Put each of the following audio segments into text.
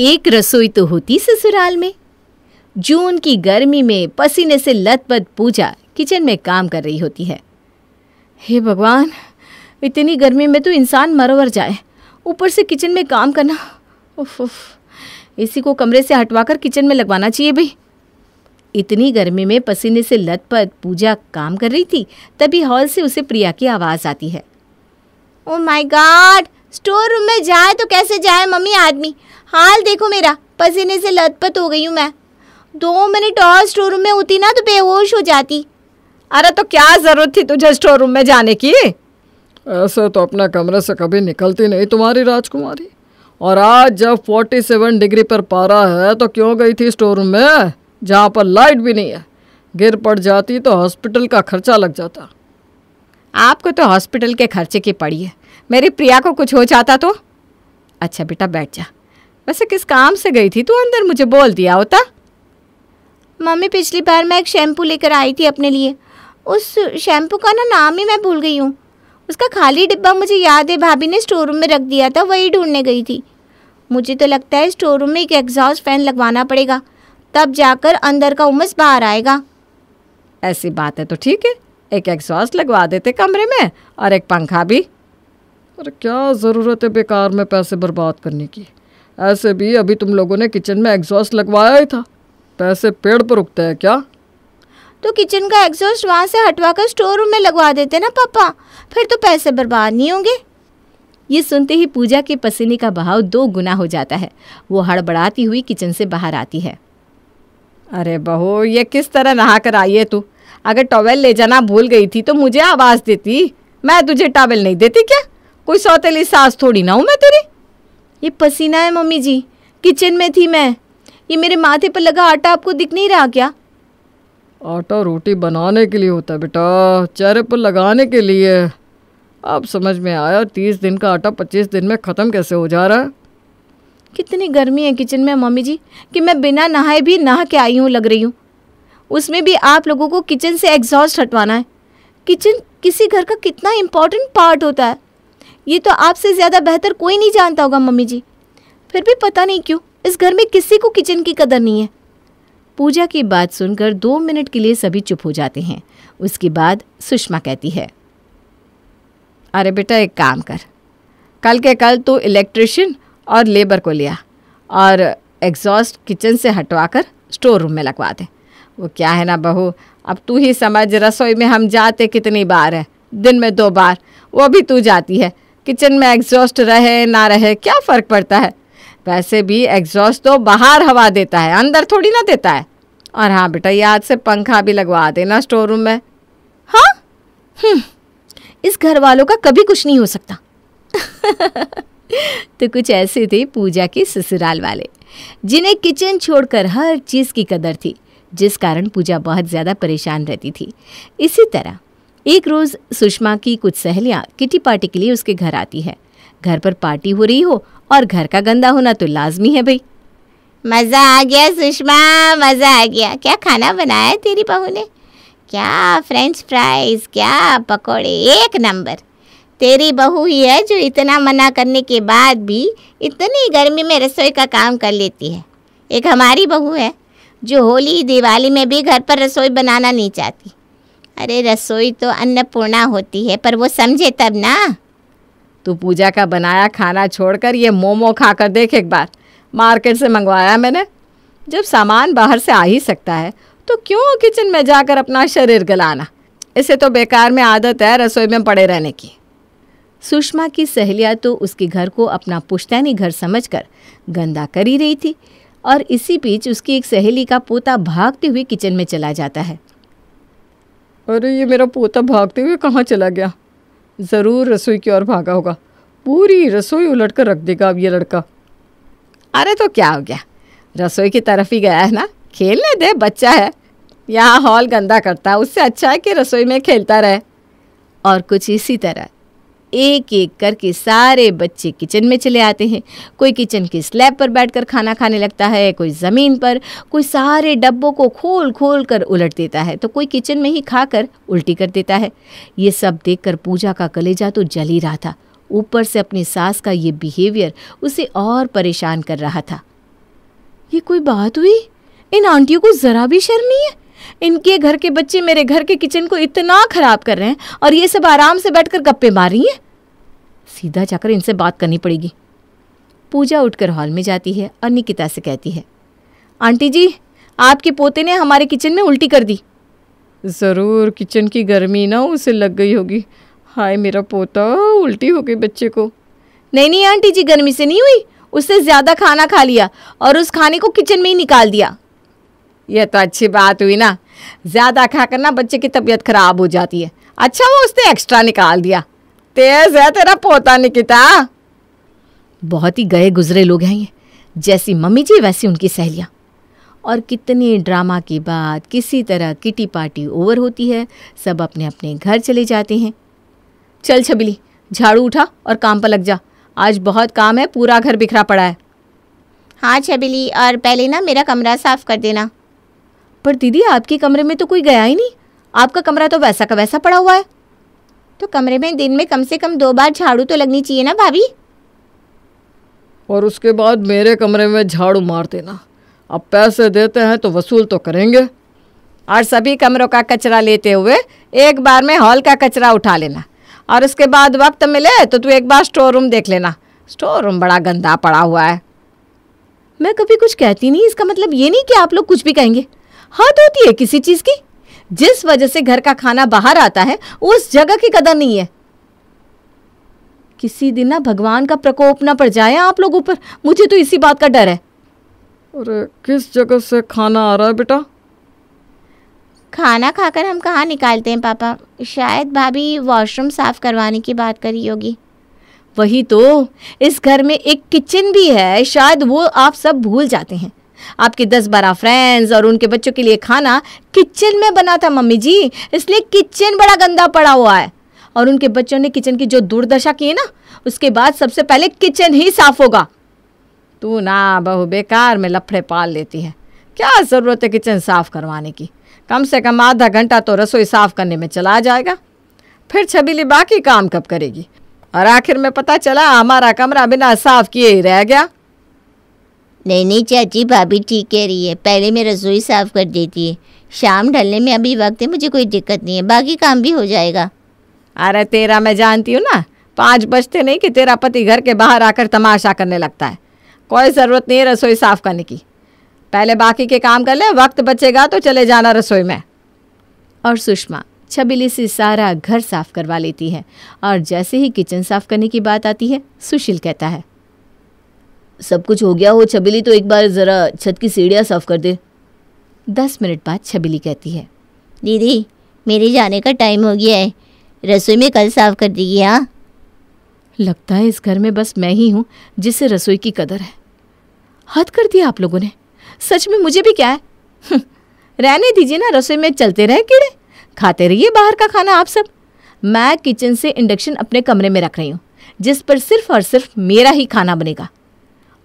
एक रसोई तो होती ससुराल में जून की गर्मी में पसीने से लथपथ पूजा किचन में काम कर रही होती है हे भगवान इतनी गर्मी में तो इंसान मरोवर जाए ऊपर से किचन में काम करना उफ उफ इसी को कमरे से हटवाकर किचन में लगवाना चाहिए भाई इतनी गर्मी में पसीने से लथपथ पूजा काम कर रही थी तभी हॉल से उसे प्रिया की आवाज़ आती है oh my god store room में जाए तो कैसे जाए मम्मी आदमी हाल देखो मेरा पसीने से लथपथ हो गई हूँ मैं दो मिनट और स्टोर रूम में होती ना तो बेहोश हो जाती अरे तो क्या ज़रूरत थी तुझे स्टोर रूम में जाने की ऐसे तो अपना कमरे से कभी निकलती नहीं तुम्हारी राजकुमारी और आज जब 47 डिग्री पर पारा है तो क्यों गई थी स्टोर रूम में जहाँ पर लाइट भी नहीं है गिर पड़ जाती तो हॉस्पिटल का खर्चा लग जाता आपको तो हॉस्पिटल के खर्चे की पड़ी है मेरी प्रिया को कुछ हो जाता तो अच्छा बेटा बैठ जा वैसे किस काम से गई थी तू अंदर मुझे बोल दिया होता मम्मी पिछली बार मैं एक शैम्पू लेकर आई थी अपने लिए उस शैम्पू का ना नाम ही मैं भूल गई हूँ उसका खाली डिब्बा मुझे याद है भाभी ने स्टोर रूम में रख दिया था वही ढूंढने गई थी मुझे तो लगता है स्टोर रूम में एक एग्जॉस्ट फैन लगवाना पड़ेगा तब जाकर अंदर का उमस बाहर आएगा ऐसी बात है तो ठीक है एक एग्जॉस्ट लगवा देते कमरे में और एक पंखा भी और क्या ज़रूरत है बेकार में पैसे बर्बाद करने की ऐसे भी अभी तुम लोगों ने किचन में एग्जॉस्ट लगवाया ही था पैसे पेड़ पर रुकते हैं क्या तो किचन का एग्जॉस्ट वहाँ से हटवा कर स्टोर रूम में लगवा देते ना पापा फिर तो पैसे बर्बाद नहीं होंगे ये सुनते ही पूजा के पसीने का बहाव दो गुना हो जाता है वो हड़बड़ाती हुई किचन से बाहर आती है अरे बहू ये किस तरह नहा कर आई है तू अगर टॉवेल ले जाना भूल गई थी तो मुझे आवाज़ देती मैं तुझे टॉवेल नहीं देती क्या कोई सौतेली सास थोड़ी ना हूँ मैं तेरी ये पसीना है मम्मी जी किचन में थी मैं ये मेरे माथे पर लगा आटा आपको दिख नहीं रहा क्या आटा रोटी बनाने के लिए होता है बेटा चेहरे पर लगाने के लिए अब समझ में आया तीस दिन का आटा पच्चीस दिन में ख़त्म कैसे हो जा रहा है कितनी गर्मी है किचन में मम्मी जी कि मैं बिना नहाए भी नहा के आई हूँ लग रही हूँ उसमें भी आप लोगों को किचन से एग्जॉस्ट हटवाना है किचन किसी घर का कितना इम्पोर्टेंट पार्ट होता है ये तो आपसे ज़्यादा बेहतर कोई नहीं जानता होगा मम्मी जी फिर भी पता नहीं क्यों इस घर में किसी को किचन की कदर नहीं है पूजा की बात सुनकर दो मिनट के लिए सभी चुप हो जाते हैं उसके बाद सुषमा कहती है अरे बेटा एक काम कर कल के कल तो इलेक्ट्रिशियन और लेबर को लिया और एग्जॉस्ट किचन से हटवाकर स्टोर रूम में लगवा दे वो क्या है ना बहू अब तू ही समझ रसोई में हम जाते कितनी बार है दिन में दो बार वो भी तू जाती है किचन में एग्जॉस्ट रहे ना रहे क्या फ़र्क पड़ता है वैसे भी एग्जॉस्ट तो बाहर हवा देता है अंदर थोड़ी ना देता है और हाँ बेटा याद से पंखा भी लगवा देना स्टोर रूम में हाँ हम्म, इस घर वालों का कभी कुछ नहीं हो सकता तो कुछ ऐसे थे पूजा के ससुराल वाले जिन्हें किचन छोड़कर हर चीज़ की कदर थी जिस कारण पूजा बहुत ज़्यादा परेशान रहती थी इसी तरह एक रोज़ सुषमा की कुछ सहेलियाँ किटी पार्टी के लिए उसके घर आती है घर पर पार्टी हो रही हो और घर का गंदा होना तो लाजमी है भाई मज़ा आ गया सुषमा मज़ा आ गया क्या खाना बनाया तेरी बहू ने क्या फ्रेंच फ्राइज क्या पकोड़े एक नंबर तेरी बहू ही है जो इतना मना करने के बाद भी इतनी गर्मी में रसोई का काम कर लेती है एक हमारी बहू है जो होली दिवाली में भी घर पर रसोई बनाना नहीं चाहती अरे रसोई तो अन्नपूर्णा होती है पर वो समझे तब ना तू पूजा का बनाया खाना छोड़कर ये मोमो खा कर देख एक बार मार्केट से मंगवाया मैंने जब सामान बाहर से आ ही सकता है तो क्यों किचन में जाकर अपना शरीर गलाना इसे तो बेकार में आदत है रसोई में पड़े रहने की सुषमा की सहेलियाँ तो उसके घर को अपना पुश्तैनी घर समझकर गंदा कर ही रही थी और इसी बीच उसकी एक सहेली का पोता भागते हुए किचन में चला जाता है अरे ये मेरा पोता भागते हुए कहाँ चला गया ज़रूर रसोई की ओर भागा होगा पूरी रसोई उलट कर रख देगा अब ये लड़का अरे तो क्या हो गया रसोई की तरफ ही गया है ना खेलने दे बच्चा है यहाँ हॉल गंदा करता है उससे अच्छा है कि रसोई में खेलता रहे और कुछ इसी तरह एक एक करके सारे बच्चे किचन में चले आते हैं कोई किचन के स्लैब पर बैठकर खाना खाने लगता है कोई ज़मीन पर कोई सारे डब्बों को खोल खोल कर उलट देता है तो कोई किचन में ही खाकर उल्टी कर देता है ये सब देखकर पूजा का कलेजा तो जल ही रहा था ऊपर से अपनी सास का ये बिहेवियर उसे और परेशान कर रहा था ये कोई बात हुई इन आंटियों को ज़रा भी शर्म नहीं है इनके घर के बच्चे मेरे घर के किचन को इतना खराब कर रहे हैं और ये सब आराम से बैठकर गप्पे मार रही हैं सीधा जाकर इनसे बात करनी पड़ेगी पूजा उठकर हॉल में जाती है और निकिता से कहती है आंटी जी आपके पोते ने हमारे किचन में उल्टी कर दी ज़रूर किचन की गर्मी ना उसे लग गई होगी हाय मेरा पोता उल्टी हो गई बच्चे को नहीं नहीं आंटी जी गर्मी से नहीं हुई उससे ज़्यादा खाना खा लिया और उस खाने को किचन में ही निकाल दिया ये तो अच्छी बात हुई ना ज़्यादा खाकर ना बच्चे की तबीयत खराब हो जाती है अच्छा वो उसने एक्स्ट्रा निकाल दिया तेज है तेरा पोता निकिता बहुत ही गए गुजरे लोग हैं ये जैसी मम्मी जी वैसी उनकी सहेलियाँ और कितने ड्रामा के बाद किसी तरह किटी पार्टी ओवर होती है सब अपने अपने घर चले जाते हैं चल छबिली झाड़ू उठा और काम पर लग जा आज बहुत काम है पूरा घर बिखरा पड़ा है हाँ छबिली और पहले ना मेरा कमरा साफ कर देना पर दीदी आपके कमरे में तो कोई गया ही नहीं आपका कमरा तो वैसा का वैसा पड़ा हुआ है तो कमरे में दिन में कम से कम दो बार झाड़ू तो लगनी चाहिए ना भाभी और उसके बाद मेरे कमरे में झाड़ू मार देना अब पैसे देते हैं तो वसूल तो करेंगे और सभी कमरों का कचरा लेते हुए एक बार में हॉल का कचरा उठा लेना और उसके बाद वक्त मिले तो तू एक बार स्टोर रूम देख लेना स्टोर रूम बड़ा गंदा पड़ा हुआ है मैं कभी कुछ कहती नहीं इसका मतलब ये नहीं कि आप लोग कुछ भी कहेंगे हद होती है किसी चीज की जिस वजह से घर का खाना बाहर आता है उस जगह की कदर नहीं है किसी दिन ना भगवान का प्रकोप ना पड़ जाए आप लोगों पर मुझे तो इसी बात का डर है अरे किस जगह से खाना आ रहा है बेटा खाना खाकर हम कहाँ निकालते हैं पापा शायद भाभी वॉशरूम साफ करवाने की बात करी होगी वही तो इस घर में एक किचन भी है शायद वो आप सब भूल जाते हैं आपके दस बारह फ्रेंड्स और उनके बच्चों के लिए खाना किचन में बना था मम्मी जी इसलिए किचन बड़ा गंदा पड़ा हुआ है और उनके बच्चों ने किचन की जो दुर्दशा की है ना उसके बाद सबसे पहले किचन ही साफ होगा तू ना बहु बेकार में लफड़े पाल लेती है क्या ज़रूरत है किचन साफ करवाने की कम से कम आधा घंटा तो रसोई साफ करने में चला जाएगा फिर छबीली बाकी काम कब करेगी और आखिर में पता चला हमारा कमरा बिना साफ किए ही रह गया नहीं नहीं चाची भाभी ठीक कह रही है पहले मैं रसोई साफ़ कर देती है शाम ढलने में अभी वक्त है मुझे कोई दिक्कत नहीं है बाकी काम भी हो जाएगा अरे तेरा मैं जानती हूँ ना पाँच बजते नहीं कि तेरा पति घर के बाहर आकर तमाशा करने लगता है कोई ज़रूरत नहीं है रसोई साफ़ करने की पहले बाकी के काम कर ले वक्त बचेगा तो चले जाना रसोई में और सुषमा छबिली से सारा घर साफ करवा लेती है और जैसे ही किचन साफ करने की बात आती है सुशील कहता है सब कुछ हो गया हो छबीली तो एक बार ज़रा छत की सीढ़ियाँ साफ कर दे दस मिनट बाद छबीली कहती है दीदी मेरे जाने का टाइम हो गया है रसोई में कल साफ कर दीजिए हाँ लगता है इस घर में बस मैं ही हूँ जिससे रसोई की कदर है हद कर दिया आप लोगों ने सच में मुझे भी क्या है हम्म, रहने दीजिए ना रसोई में चलते रहे कीड़े खाते रहिए बाहर का खाना आप सब मैं किचन से इंडक्शन अपने कमरे में रख रही हूँ जिस पर सिर्फ और सिर्फ मेरा ही खाना बनेगा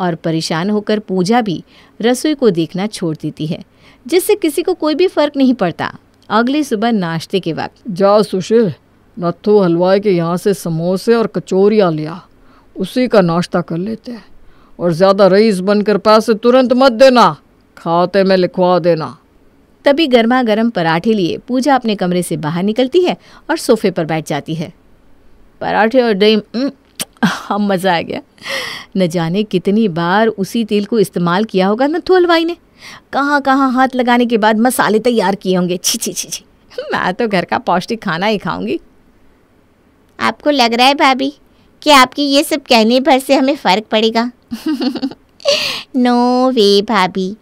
और परेशान होकर पूजा भी रसोई को देखना छोड़ देती है जिससे किसी को कोई भी फर्क नहीं पड़ता अगली सुबह नाश्ते के वक्त जाओ सुशील नत्थू तो हलवाई के यहाँ से समोसे और कचोरिया लिया उसी का नाश्ता कर लेते हैं और ज़्यादा रईस बनकर पैसे तुरंत मत देना खाते में लिखवा देना तभी गर्मा गर्म पराठे लिए पूजा अपने कमरे से बाहर निकलती है और सोफे पर बैठ जाती है पराठे और दही अब हाँ, मज़ा आ गया न जाने कितनी बार उसी तेल को इस्तेमाल किया होगा ना थोलवाई ने कहाँ कहाँ हाथ लगाने के बाद मसाले तैयार किए होंगे छी छी छी छी मैं तो घर का पौष्टिक खाना ही खाऊंगी आपको लग रहा है भाभी कि आपकी ये सब कहने भर से हमें फ़र्क पड़ेगा नो वे भाभी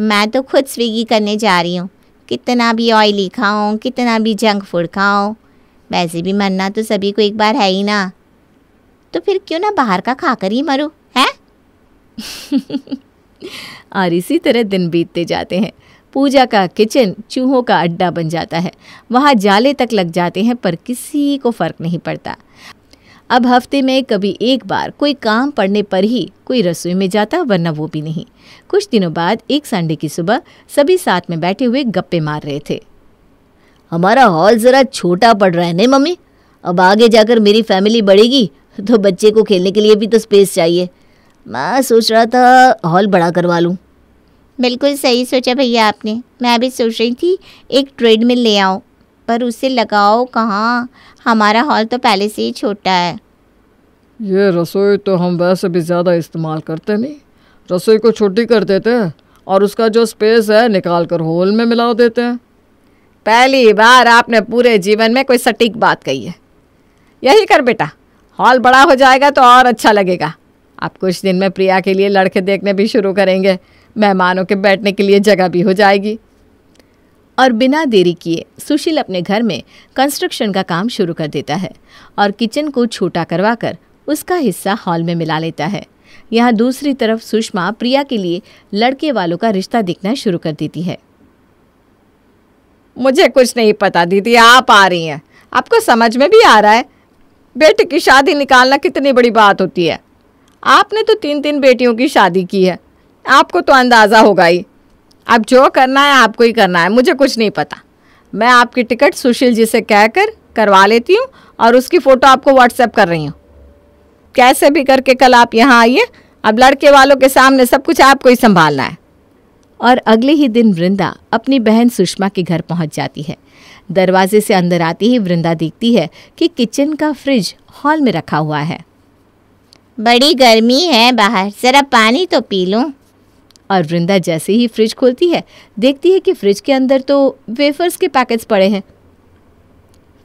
मैं तो खुद स्विगी करने जा रही हूँ कितना भी ऑयली खाऊँ कितना भी जंक फूड खाऊँ वैसे भी मरना तो सभी को एक बार है ही ना तो फिर क्यों ना बाहर का खाकर ही मरो है और इसी तरह दिन बीतते जाते हैं पूजा का किचन चूहों का अड्डा बन जाता है वहाँ जाले तक लग जाते हैं पर किसी को फ़र्क नहीं पड़ता अब हफ्ते में कभी एक बार कोई काम पड़ने पर ही कोई रसोई में जाता वरना वो भी नहीं कुछ दिनों बाद एक संडे की सुबह सभी साथ में बैठे हुए गप्पे मार रहे थे हमारा हॉल ज़रा छोटा पड़ रहा है ना मम्मी अब आगे जाकर मेरी फैमिली बढ़ेगी तो बच्चे को खेलने के लिए भी तो स्पेस चाहिए मैं सोच रहा था हॉल बड़ा करवा लूँ बिल्कुल सही सोचा भैया आपने मैं अभी सोच रही थी एक ट्रेड मिल ले आओ पर उसे लगाओ कहाँ हमारा हॉल तो पहले से ही छोटा है ये रसोई तो हम वैसे भी ज़्यादा इस्तेमाल करते नहीं रसोई को छोटी कर देते हैं और उसका जो स्पेस है निकाल कर हॉल में मिला देते हैं पहली बार आपने पूरे जीवन में कोई सटीक बात कही है यही कर बेटा हॉल बड़ा हो जाएगा तो और अच्छा लगेगा आप कुछ दिन में प्रिया के लिए लड़के देखने भी शुरू करेंगे मेहमानों के बैठने के लिए जगह भी हो जाएगी और बिना देरी किए सुशील अपने घर में कंस्ट्रक्शन का काम शुरू कर देता है और किचन को छोटा करवा कर उसका हिस्सा हॉल में मिला लेता है यहाँ दूसरी तरफ सुषमा प्रिया के लिए लड़के वालों का रिश्ता दिखना शुरू कर देती है मुझे कुछ नहीं पता दीदी आप आ रही हैं आपको समझ में भी आ रहा है बेटे की शादी निकालना कितनी बड़ी बात होती है आपने तो तीन तीन बेटियों की शादी की है आपको तो अंदाज़ा होगा ही अब जो करना है आपको ही करना है मुझे कुछ नहीं पता मैं आपकी टिकट सुशील जी से कहकर करवा लेती हूँ और उसकी फ़ोटो आपको व्हाट्सएप कर रही हूँ कैसे भी करके कल आप यहाँ आइए अब लड़के वालों के सामने सब कुछ आपको ही संभालना है और अगले ही दिन वृंदा अपनी बहन सुषमा के घर पहुंच जाती है दरवाजे से अंदर आती ही वृंदा देखती है कि किचन का फ्रिज हॉल में रखा हुआ है बड़ी गर्मी है बाहर ज़रा पानी तो पी लूँ और वृंदा जैसे ही फ्रिज खोलती है देखती है कि फ्रिज के अंदर तो वेफर्स के पैकेट्स पड़े हैं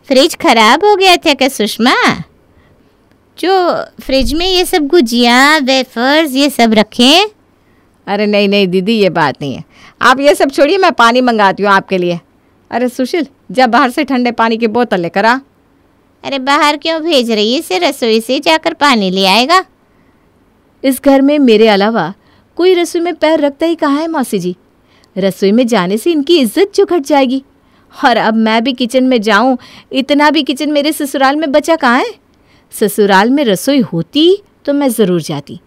फ्रिज खराब हो गया था क्या सुषमा जो फ्रिज में ये सब गुजिया वेफर्स ये सब रखे अरे नहीं नहीं दीदी ये बात नहीं है आप ये सब छोड़िए मैं पानी मंगाती हूँ आपके लिए अरे सुशील जब बाहर से ठंडे पानी की बोतल लेकर आ अरे बाहर क्यों भेज रही है इसे रसोई से जाकर पानी ले आएगा इस घर में मेरे अलावा कोई रसोई में पैर रखता ही कहाँ है मौसी जी रसोई में जाने से इनकी इज्जत जो घट जाएगी और अब मैं भी किचन में जाऊँ इतना भी किचन मेरे ससुराल में बचा कहाँ है ससुराल में रसोई होती तो मैं ज़रूर जाती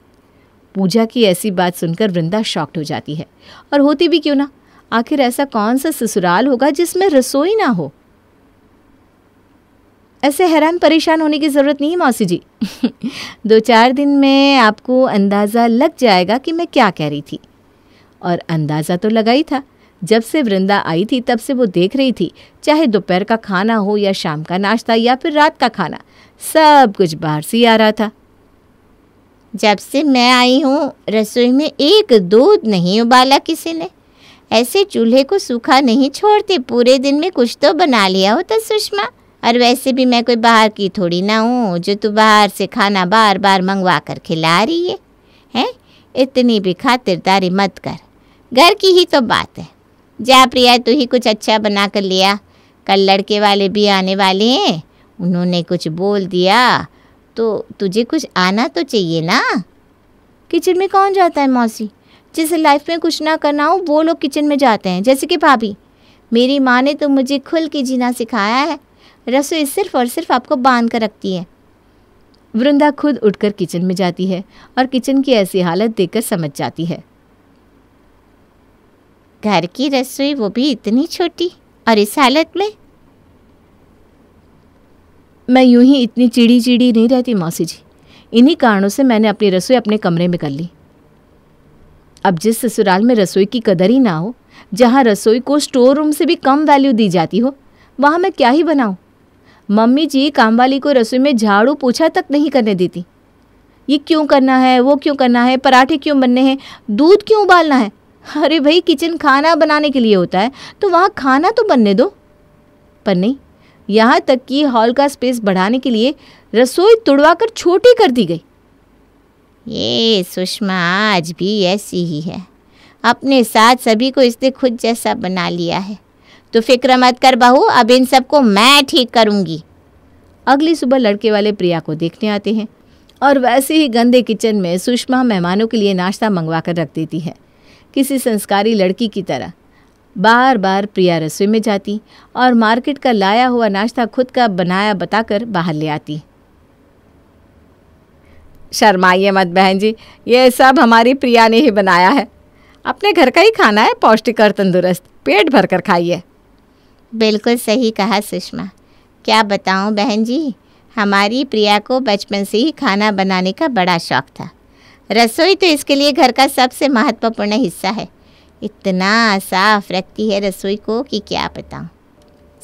पूजा की ऐसी बात सुनकर वृंदा शॉक्ड हो जाती है और होती भी क्यों ना आखिर ऐसा कौन सा ससुराल होगा जिसमें रसोई ना हो ऐसे हैरान परेशान होने की ज़रूरत नहीं मौसी जी दो चार दिन में आपको अंदाज़ा लग जाएगा कि मैं क्या कह रही थी और अंदाज़ा तो लगा ही था जब से वृंदा आई थी तब से वो देख रही थी चाहे दोपहर का खाना हो या शाम का नाश्ता या फिर रात का खाना सब कुछ बाहर से ही आ रहा था जब से मैं आई हूँ रसोई में एक दूध नहीं उबाला किसी ने ऐसे चूल्हे को सूखा नहीं छोड़ते पूरे दिन में कुछ तो बना लिया होता सुषमा और वैसे भी मैं कोई बाहर की थोड़ी ना हूँ जो तू बाहर से खाना बार बार मंगवा कर खिला रही है हैं इतनी भी खातिरदारी मत कर घर की ही तो बात है जा प्रिया तू ही कुछ अच्छा बना कर लिया कल लड़के वाले भी आने वाले हैं उन्होंने कुछ बोल दिया तो तुझे कुछ आना तो चाहिए ना किचन में कौन जाता है मौसी जिसे लाइफ में कुछ ना करना हो वो लोग किचन में जाते हैं जैसे कि भाभी मेरी माँ ने तो मुझे खुल के जीना सिखाया है रसोई सिर्फ और सिर्फ आपको बांध कर रखती है वृंदा खुद उठकर किचन में जाती है और किचन की ऐसी हालत देखकर समझ जाती है घर की रसोई वो भी इतनी छोटी और इस हालत में मैं यूं ही इतनी चिड़ी चिड़ी नहीं रहती मौसी जी इन्हीं कारणों से मैंने अपनी रसोई अपने कमरे में कर ली अब जिस ससुराल में रसोई की कदर ही ना हो जहाँ रसोई को स्टोर रूम से भी कम वैल्यू दी जाती हो वहाँ मैं क्या ही बनाऊँ मम्मी जी कामवाली को रसोई में झाड़ू पोछा तक नहीं करने देती ये क्यों करना है वो क्यों करना है पराठे क्यों बनने हैं दूध क्यों उबालना है अरे भाई किचन खाना बनाने के लिए होता है तो वहाँ खाना तो बनने दो पर नहीं यहाँ तक कि हॉल का स्पेस बढ़ाने के लिए रसोई तुड़वाकर छोटी कर दी गई ये सुषमा आज भी ऐसी ही है अपने साथ सभी को इसने खुद जैसा बना लिया है तो फिक्र मत कर बहू अब इन सबको मैं ठीक करूँगी अगली सुबह लड़के वाले प्रिया को देखने आते हैं और वैसे ही गंदे किचन में सुषमा मेहमानों के लिए नाश्ता मंगवा कर रख देती है किसी संस्कारी लड़की की तरह बार बार प्रिया रसोई में जाती और मार्केट का लाया हुआ नाश्ता खुद का बनाया बताकर बाहर ले आती शर्माइए मत बहन जी ये सब हमारी प्रिया ने ही बनाया है अपने घर का ही खाना है पौष्टिक और तंदुरुस्त पेट भर कर खाइए बिल्कुल सही कहा सुषमा क्या बताऊं बहन जी हमारी प्रिया को बचपन से ही खाना बनाने का बड़ा शौक था रसोई तो इसके लिए घर का सबसे महत्वपूर्ण हिस्सा है इतना साफ रखती है रसोई को कि क्या पता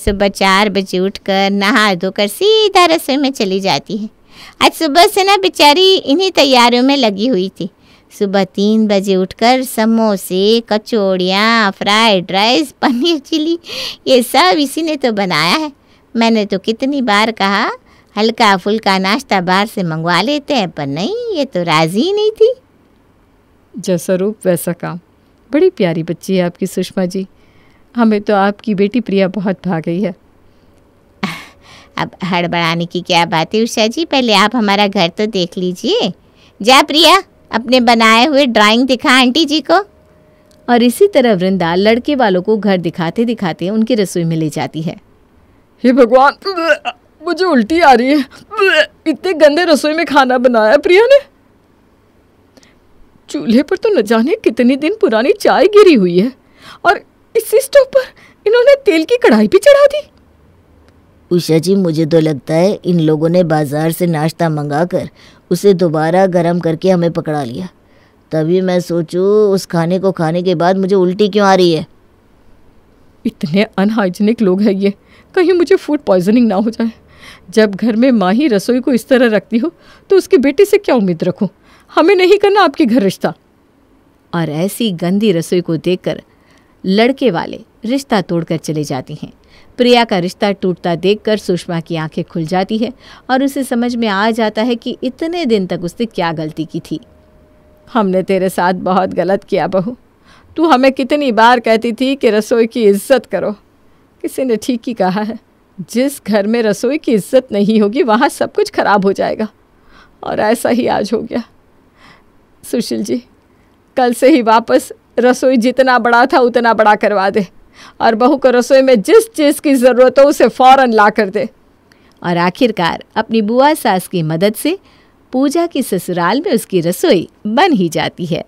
सुबह चार बजे उठकर नहा धोकर सीधा रसोई में चली जाती है आज सुबह से ना बेचारी इन्हीं तैयारियों में लगी हुई थी सुबह तीन बजे उठकर समोसे कचौड़ियाँ फ्राइड राइस पनीर चिली ये सब इसी ने तो बनाया है मैंने तो कितनी बार कहा हल्का फुल्का नाश्ता बाहर से मंगवा लेते हैं पर नहीं ये तो राज़ी नहीं थी जैसा रूप वैसा काम बड़ी प्यारी बच्ची है आपकी सुषमा जी हमें तो आपकी बेटी प्रिया बहुत भा गई है अब हड़बड़ाने की क्या बात है उषा जी पहले आप हमारा घर तो देख लीजिए जा प्रिया अपने बनाए हुए ड्राइंग दिखा आंटी जी को और इसी तरह वृंदा लड़के वालों को घर दिखाते दिखाते उनकी रसोई में ले जाती है हे भगवान मुझे उल्टी आ रही है इतने गंदे रसोई में खाना बनाया प्रिया ने चूल्हे पर तो न जाने कितने दिन पुरानी चाय गिरी हुई है और इस स्टोव पर इन्होंने तेल की कढ़ाई भी चढ़ा दी उषा जी मुझे तो लगता है इन लोगों ने बाजार से नाश्ता मंगाकर उसे दोबारा गर्म करके हमें पकड़ा लिया तभी मैं सोचूं उस खाने को खाने के बाद मुझे उल्टी क्यों आ रही है इतने अनहाइजीनिक लोग हैं ये कहीं मुझे फूड पॉइजनिंग ना हो जाए जब घर में माँ ही रसोई को इस तरह रखती हो तो उसकी बेटी से क्या उम्मीद रखूं हमें नहीं करना आपके घर रिश्ता और ऐसी गंदी रसोई को देखकर लड़के वाले रिश्ता तोड़कर चले जाती हैं प्रिया का रिश्ता टूटता देखकर सुषमा की आंखें खुल जाती है और उसे समझ में आ जाता है कि इतने दिन तक उसने क्या गलती की थी हमने तेरे साथ बहुत गलत किया बहू तू हमें कितनी बार कहती थी कि रसोई की इज्जत करो किसी ने ठीक ही कहा है जिस घर में रसोई की इज्जत नहीं होगी वहाँ सब कुछ खराब हो जाएगा और ऐसा ही आज हो गया सुशील जी कल से ही वापस रसोई जितना बड़ा था उतना बड़ा करवा दे और बहू को रसोई में जिस चीज़ की ज़रूरत हो उसे फ़ौरन ला कर दे और आखिरकार अपनी बुआ सास की मदद से पूजा की ससुराल में उसकी रसोई बन ही जाती है